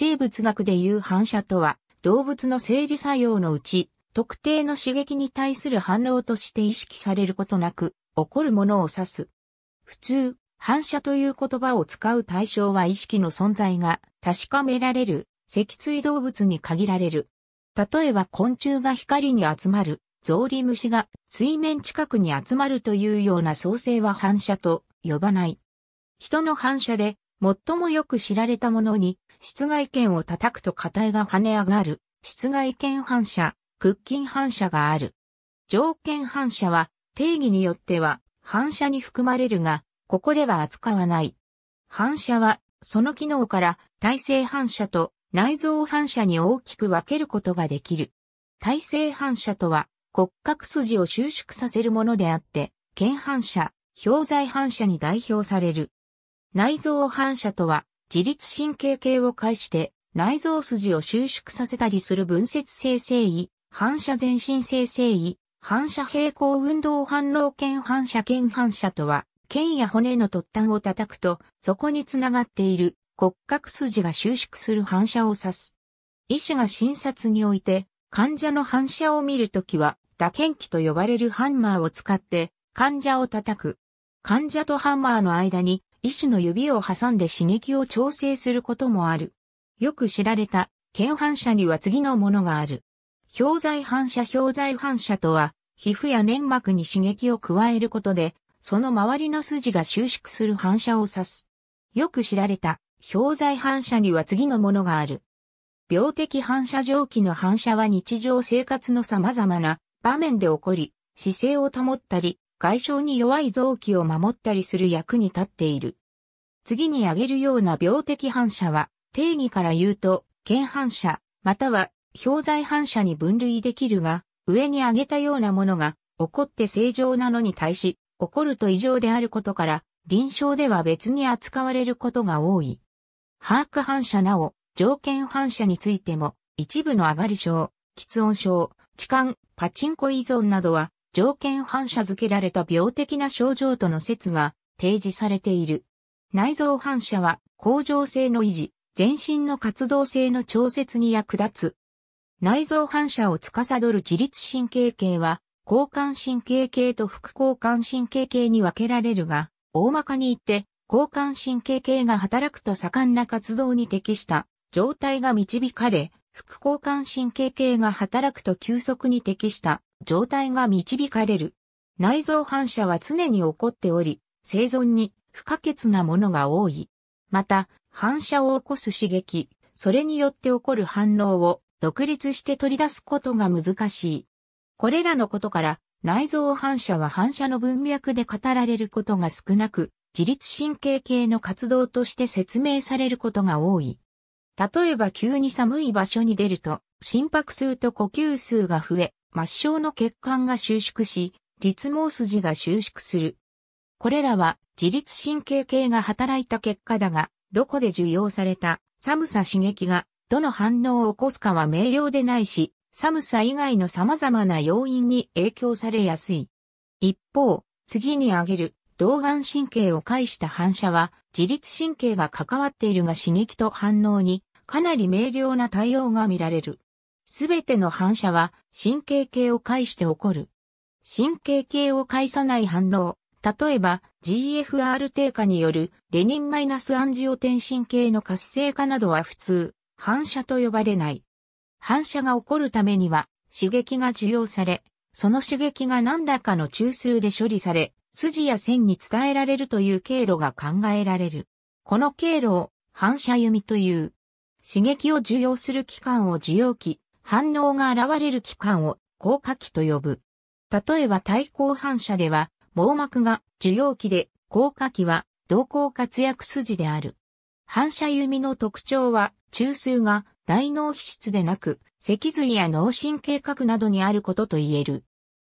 生物学でいう反射とは、動物の生理作用のうち、特定の刺激に対する反応として意識されることなく、起こるものを指す。普通、反射という言葉を使う対象は意識の存在が確かめられる、脊椎動物に限られる。例えば昆虫が光に集まる、ゾウリムシが水面近くに集まるというような創生は反射と呼ばない。人の反射で最もよく知られたものに室外圏を叩くと火体が跳ね上がる、室外圏反射、屈筋反射がある。条件反射は定義によっては反射に含まれるが、ここでは扱わない。反射は、その機能から体制反射と内臓反射に大きく分けることができる。体制反射とは骨格筋を収縮させるものであって、腱反射、氷材反射に代表される。内臓反射とは自律神経系を介して内臓筋を収縮させたりする分節性繊維、反射全身性繊維、反射平行運動反応腱反射腱反射とは、腱や骨の突端を叩くと、そこにつながっている骨格筋が収縮する反射を指す。医師が診察において、患者の反射を見るときは、打鍵器と呼ばれるハンマーを使って、患者を叩く。患者とハンマーの間に医師の指を挟んで刺激を調整することもある。よく知られた、腱反射には次のものがある。氷材反射氷材反射とは、皮膚や粘膜に刺激を加えることで、その周りの筋が収縮する反射を指す。よく知られた、氷材反射には次のものがある。病的反射蒸気の反射は日常生活の様々な場面で起こり、姿勢を保ったり、外傷に弱い臓器を守ったりする役に立っている。次に挙げるような病的反射は、定義から言うと、腱反射、または氷材反射に分類できるが、上に挙げたようなものが起こって正常なのに対し、起こると異常であることから、臨床では別に扱われることが多い。把握反射なお、条件反射についても、一部の上がり症、喫音症、痴漢、パチンコ依存などは、条件反射付けられた病的な症状との説が提示されている。内臓反射は恒常性の維持、全身の活動性の調節に役立つ。内臓反射を司る自律神経系は、交換神経系と副交換神経系に分けられるが、大まかに言って、交換神経系が働くと盛んな活動に適した状態が導かれ、副交換神経系が働くと急速に適した状態が導かれる。内臓反射は常に起こっており、生存に不可欠なものが多い。また、反射を起こす刺激、それによって起こる反応を独立して取り出すことが難しい。これらのことから、内臓反射は反射の文脈で語られることが少なく、自律神経系の活動として説明されることが多い。例えば急に寒い場所に出ると、心拍数と呼吸数が増え、末梢の血管が収縮し、立毛筋が収縮する。これらは自律神経系が働いた結果だが、どこで受容された寒さ刺激がどの反応を起こすかは明瞭でないし、寒さ以外の様々な要因に影響されやすい。一方、次に挙げる動眼神経を介した反射は自律神経が関わっているが刺激と反応にかなり明瞭な対応が見られる。すべての反射は神経系を介して起こる。神経系を介さない反応、例えば GFR 低下によるレニンマイナスアンジオテン神経の活性化などは普通、反射と呼ばれない。反射が起こるためには刺激が受容され、その刺激が何らかの中枢で処理され、筋や線に伝えられるという経路が考えられる。この経路を反射弓という。刺激を受容する器官を受容器、反応が現れる期間を効果期と呼ぶ。例えば対抗反射では、網膜が受容器で、効果期は動向活躍筋である。反射弓の特徴は、中枢が大脳皮質でなく、脊髄や脳神経核などにあることと言える。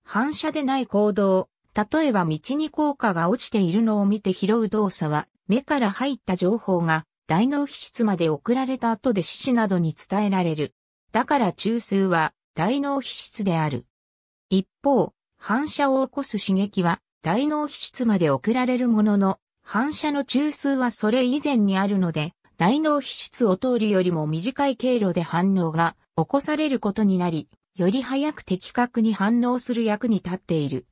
反射でない行動、例えば道に効果が落ちているのを見て拾う動作は、目から入った情報が大脳皮質まで送られた後で指示などに伝えられる。だから中枢は大脳皮質である。一方、反射を起こす刺激は大脳皮質まで送られるものの、反射の中枢はそれ以前にあるので、大脳皮質を通るよりも短い経路で反応が起こされることになり、より早く的確に反応する役に立っている。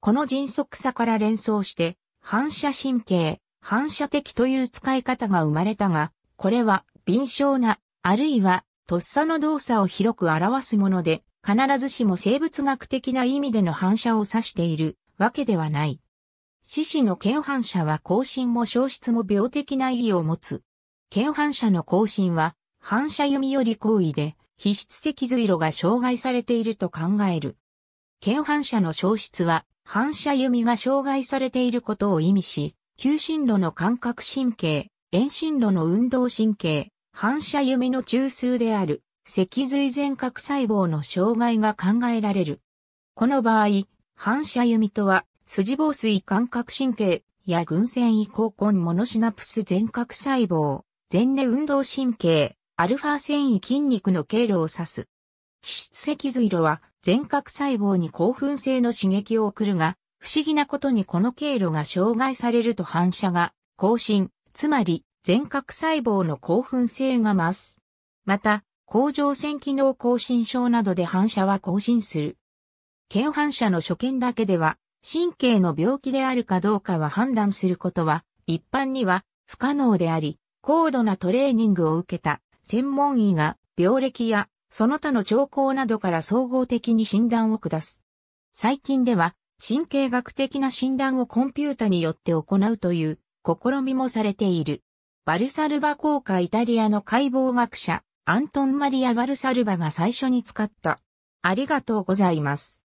この迅速さから連想して、反射神経、反射的という使い方が生まれたが、これは敏捷な、あるいはとっさの動作を広く表すもので、必ずしも生物学的な意味での反射を指しているわけではない。獅子の腱反射は更新も消失も病的な意義を持つ。腱反射の更新は、反射弓より行為で、皮質脊髄路が障害されていると考える。腱反射の消失は、反射弓が障害されていることを意味し、求心路の感覚神経、遠進路の運動神経、反射弓の中枢である脊髄前角細胞の障害が考えられる。この場合、反射弓とは、筋防水感覚神経や群線移行根モノシナプス前角細胞、前根運動神経、アルファ繊維筋肉の経路を指す。皮質脊髄路は前角細胞に興奮性の刺激を送るが、不思議なことにこの経路が障害されると反射が、更新、つまり全核細胞の興奮性が増す。また、甲状腺機能亢進症などで反射は更新する。腱反射の所見だけでは、神経の病気であるかどうかは判断することは、一般には不可能であり、高度なトレーニングを受けた専門医が病歴やその他の兆候などから総合的に診断を下す。最近では神経学的な診断をコンピュータによって行うという試みもされている。バルサルバ効果イタリアの解剖学者、アントン・マリア・バルサルバが最初に使った。ありがとうございます。